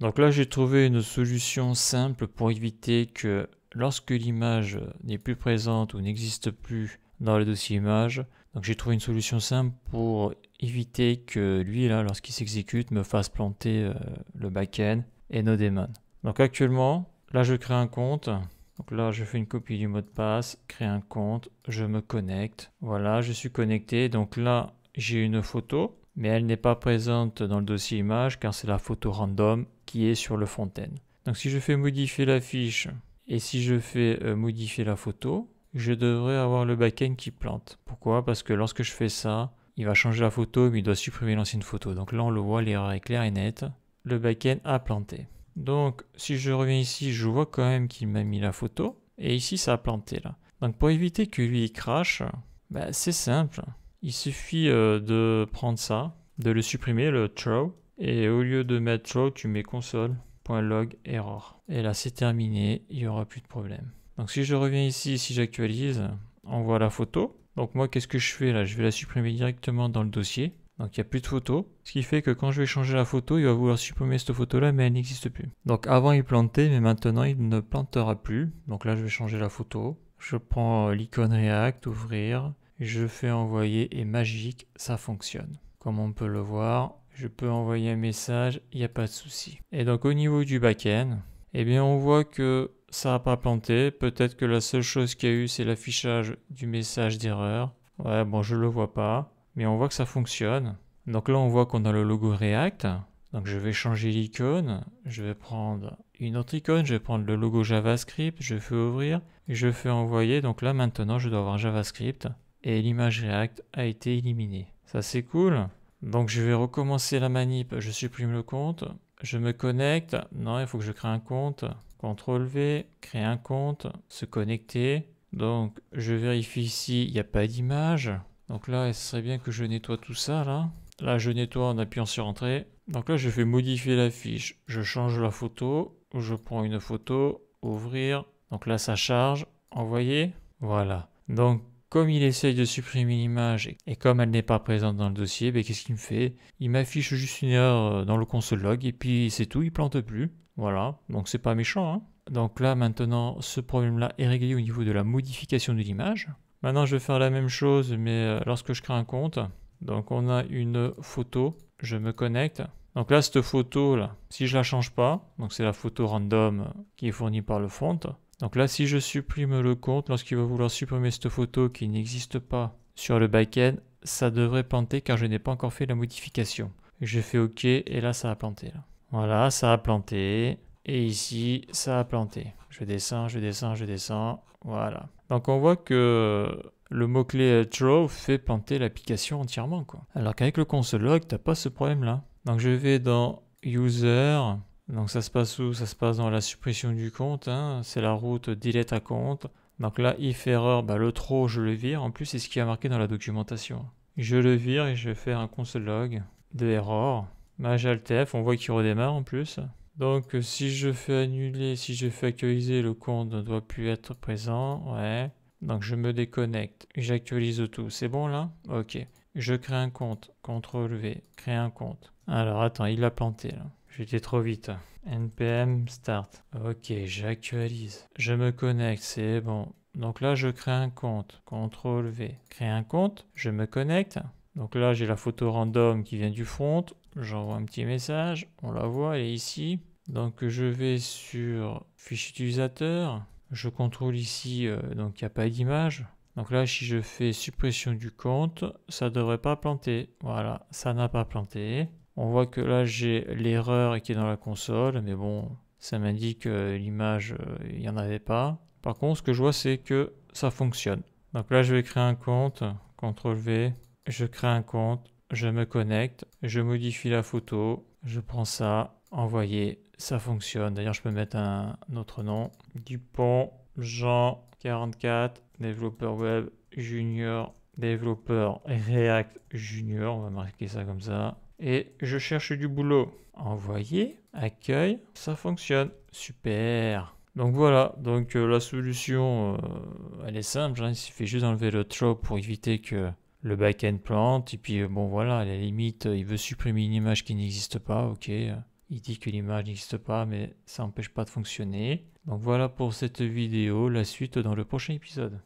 Donc là, j'ai trouvé une solution simple pour éviter que lorsque l'image n'est plus présente ou n'existe plus dans le dossier image, donc j'ai trouvé une solution simple pour éviter que lui, là, lorsqu'il s'exécute, me fasse planter le euh, le backend et nos daemons. Donc actuellement, là, je crée un compte. Donc là, je fais une copie du mot de passe, crée un compte, je me connecte. Voilà, je suis connecté. Donc là, j'ai une photo mais elle n'est pas présente dans le dossier image car c'est la photo random qui est sur le fontaine. Donc si je fais modifier la fiche et si je fais euh, modifier la photo, je devrais avoir le backend qui plante. Pourquoi Parce que lorsque je fais ça, il va changer la photo mais il doit supprimer l'ancienne photo. Donc là on le voit, l'erreur est claire et nette. Le backend a planté. Donc si je reviens ici, je vois quand même qu'il m'a mis la photo et ici ça a planté là. Donc pour éviter que lui il crache, bah, c'est simple. Il suffit euh, de prendre ça, de le supprimer, le throw, et au lieu de mettre throw, tu mets console.log error. Et là, c'est terminé, il n'y aura plus de problème. Donc si je reviens ici, si j'actualise, on voit la photo. Donc moi, qu'est-ce que je fais là Je vais la supprimer directement dans le dossier. Donc il n'y a plus de photo. Ce qui fait que quand je vais changer la photo, il va vouloir supprimer cette photo-là, mais elle n'existe plus. Donc avant, il plantait, mais maintenant, il ne plantera plus. Donc là, je vais changer la photo. Je prends euh, l'icône React, ouvrir, je fais envoyer et magique, ça fonctionne. Comme on peut le voir, je peux envoyer un message, il n'y a pas de souci. Et donc au niveau du backend, eh bien on voit que ça n'a pas planté. Peut-être que la seule chose qu'il y a eu, c'est l'affichage du message d'erreur. Ouais, bon, je le vois pas, mais on voit que ça fonctionne. Donc là, on voit qu'on a le logo React. Donc je vais changer l'icône, je vais prendre une autre icône, je vais prendre le logo JavaScript, je fais ouvrir, je fais envoyer. Donc là, maintenant, je dois avoir JavaScript et l'image React a été éliminée. Ça c'est cool. Donc je vais recommencer la manip, je supprime le compte, je me connecte, non il faut que je crée un compte, CTRL V, créer un compte, se connecter. Donc je vérifie ici, il n'y a pas d'image. Donc là, il serait bien que je nettoie tout ça là. Là, je nettoie en appuyant sur Entrée. Donc là, je fais modifier la fiche. Je change la photo, je prends une photo, ouvrir. Donc là, ça charge, envoyer. Voilà. Donc comme il essaye de supprimer l'image et comme elle n'est pas présente dans le dossier, ben qu'est-ce qu'il me fait Il m'affiche juste une erreur euh, dans le console log et puis c'est tout, il plante plus. Voilà, donc c'est pas méchant. Hein. donc là maintenant, ce problème-là est réglé au niveau de la modification de l'image. Maintenant, je vais faire la même chose, mais euh, lorsque je crée un compte, donc on a une photo, je me connecte. Donc là, cette photo, là, si je la change pas, donc c'est la photo random qui est fournie par le font, donc là, si je supprime le compte, lorsqu'il va vouloir supprimer cette photo qui n'existe pas sur le backend, ça devrait planter car je n'ai pas encore fait la modification. Je fais OK et là, ça a planté. Voilà, ça a planté. Et ici, ça a planté. Je descends, je descends, je descends. Voilà. Donc on voit que le mot-clé throw fait planter l'application entièrement. Alors qu'avec le console log, tu n'as pas ce problème-là. Donc je vais dans User, donc ça se passe où Ça se passe dans la suppression du compte, hein. c'est la route delete à compte. Donc là, if error, bah, le trop, je le vire. En plus, c'est ce qui a marqué dans la documentation. Je le vire et je vais faire un console log de error. Majaltf, on voit qu'il redémarre en plus. Donc si je fais annuler, si je fais actualiser, le compte ne doit plus être présent. Ouais. Donc je me déconnecte, j'actualise tout. C'est bon là Ok. Je crée un compte. CTRL V, crée un compte. Alors attends, il l'a planté là. J'étais trop vite. NPM start. Ok, j'actualise. Je me connecte, c'est bon. Donc là, je crée un compte. CTRL V. Créer un compte, je me connecte. Donc là, j'ai la photo random qui vient du front. J'envoie un petit message. On la voit, elle est ici. Donc je vais sur fichier utilisateur. Je contrôle ici, euh, donc il n'y a pas d'image. Donc là, si je fais suppression du compte, ça ne devrait pas planter. Voilà, ça n'a pas planté. On voit que là j'ai l'erreur qui est dans la console, mais bon, ça m'indique que l'image, euh, il n'y en avait pas. Par contre, ce que je vois, c'est que ça fonctionne. Donc là, je vais créer un compte, CTRL V, je crée un compte, je me connecte, je modifie la photo, je prends ça, envoyer, ça fonctionne. D'ailleurs, je peux mettre un, autre nom. Dupont, Jean, 44, développeur web, junior, développeur React Junior, on va marquer ça comme ça et je cherche du boulot. Envoyer, accueil, ça fonctionne. Super. Donc voilà, donc euh, la solution, euh, elle est simple, hein. il suffit juste d'enlever le trop pour éviter que le back-end plante, et puis euh, bon voilà, à la limite, il veut supprimer une image qui n'existe pas, ok, il dit que l'image n'existe pas, mais ça n'empêche pas de fonctionner. Donc voilà pour cette vidéo, la suite dans le prochain épisode.